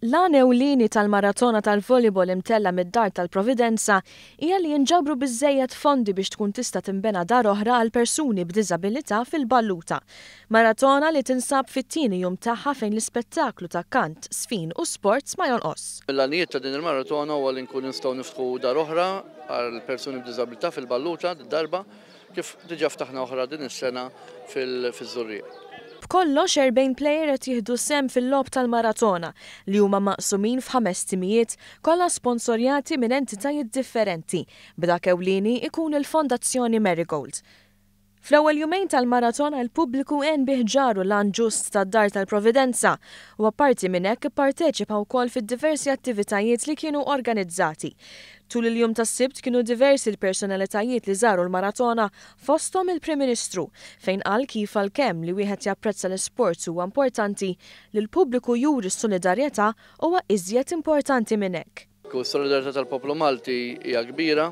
l-anewlini tal-maratona tal-volleyball imtella mid-dar tal-Providenza hija li jinġabru biżejjed fondi biex tkun tista' timbena dar oħra għal persuni b'diżabilità fil-Balluta. Maratona li tinsab fit-tieni jum tagħha fejn l-ispettaklu ta' kant, sfin u sports ma jonqos. L-għanijiet ta' din il-maratona huwa li nkun nistgħu niftħu dar oħra għal persuni b'diżabilità fil-Balluta darba kif diġa ftaħna oħra din is-sena fil-żurrieq. B'kollox xerbejn plejer qed jieħdu sem fil-lob tal-maratona li huma maqsumin f'ħames timijiet kollha sponsorjati minn entitajiet differenti b'dak ewlieni ikun il-Fondazzjoni Marigold. Fl-ewwel jumejn tal-maraton l pubbliku għen biħġaru lan ġust tad-dar tal-Providenza u apparti minn hekk ipparteċipa wkoll fid-diversi attivitajiet li kienu organizzati. Tul il-jum tas sibt kienu diversi l-personalitajiet li żaru l-maratona fostom il-Prim Ministru fejn qal kif għal kemm li wieħed japprezza l-isport huwa importanti li l-pubbliku juri s-solidarjetà huwa iżjed importanti minn hekk. Solidarjetà tal-poplu Malti hija kbira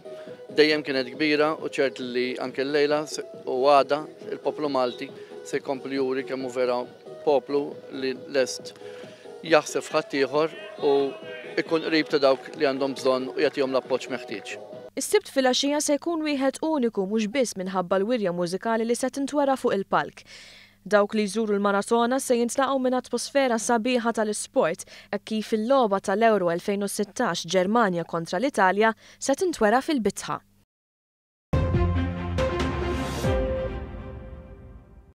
dejjem kienet kbira u ċert li anke l-lejla u għada il-poplu Malti se kompli juri kemmu vera poplu li lest jaħseb ħattijħor u ikun rib ta' dawk li għandhom bżonn u jagħtihom l-appoġġ meħtieġ. Is-sibt filgħaxija se jkun wieħed uniku mhux biss minħabba l-wirja mużikali li se tintwara fuq il-palk. Dawk li jżuru l-maratona se jintlaqgħu minn atmosfera sabiħa tal-isport e kif il-logħba tal-Euro 2016 Ġermanja kontra l-Italja se tintwera fil-bitħa.